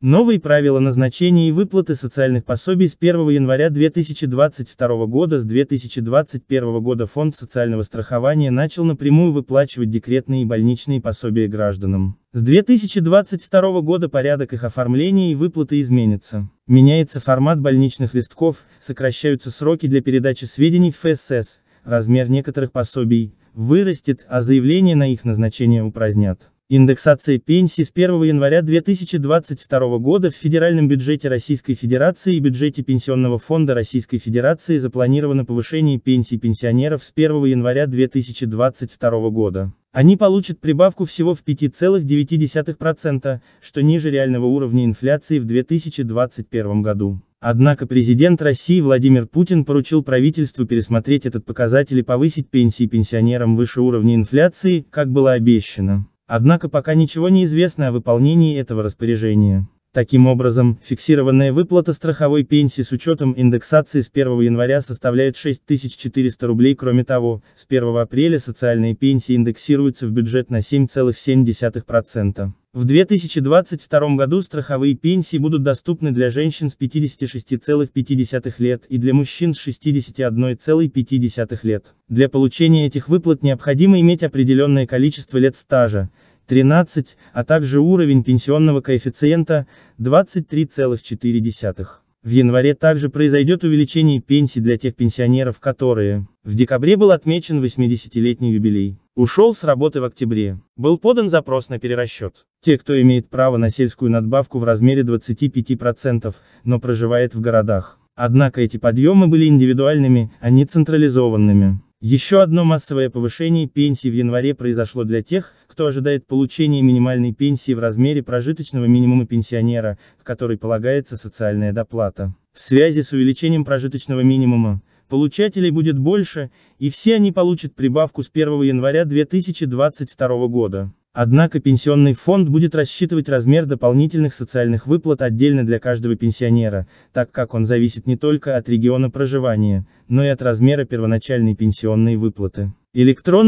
Новые правила назначения и выплаты социальных пособий с 1 января 2022 года с 2021 года Фонд социального страхования начал напрямую выплачивать декретные и больничные пособия гражданам. С 2022 года порядок их оформления и выплаты изменится. Меняется формат больничных листков, сокращаются сроки для передачи сведений в ФСС, размер некоторых пособий вырастет, а заявление на их назначение упразднят. Индексация пенсий с 1 января 2022 года в федеральном бюджете Российской Федерации и бюджете Пенсионного фонда Российской Федерации запланировано повышение пенсий пенсионеров с 1 января 2022 года. Они получат прибавку всего в 5,9%, что ниже реального уровня инфляции в 2021 году. Однако президент России Владимир Путин поручил правительству пересмотреть этот показатель и повысить пенсии пенсионерам выше уровня инфляции, как было обещано. Однако пока ничего не известно о выполнении этого распоряжения. Таким образом, фиксированная выплата страховой пенсии с учетом индексации с 1 января составляет 6400 рублей. Кроме того, с 1 апреля социальные пенсии индексируются в бюджет на 7,7%. В 2022 году страховые пенсии будут доступны для женщин с 56,5 лет и для мужчин с 61,5 лет. Для получения этих выплат необходимо иметь определенное количество лет стажа, 13, а также уровень пенсионного коэффициента 23,4. В январе также произойдет увеличение пенсий для тех пенсионеров, которые, в декабре был отмечен 80-летний юбилей, ушел с работы в октябре, был подан запрос на перерасчет. Те, кто имеет право на сельскую надбавку в размере 25%, но проживает в городах. Однако эти подъемы были индивидуальными, а не централизованными. Еще одно массовое повышение пенсий в январе произошло для тех, кто ожидает получения минимальной пенсии в размере прожиточного минимума пенсионера, в которой полагается социальная доплата. В связи с увеличением прожиточного минимума, получателей будет больше, и все они получат прибавку с 1 января 2022 года. Однако пенсионный фонд будет рассчитывать размер дополнительных социальных выплат отдельно для каждого пенсионера, так как он зависит не только от региона проживания, но и от размера первоначальной пенсионной выплаты. Электронный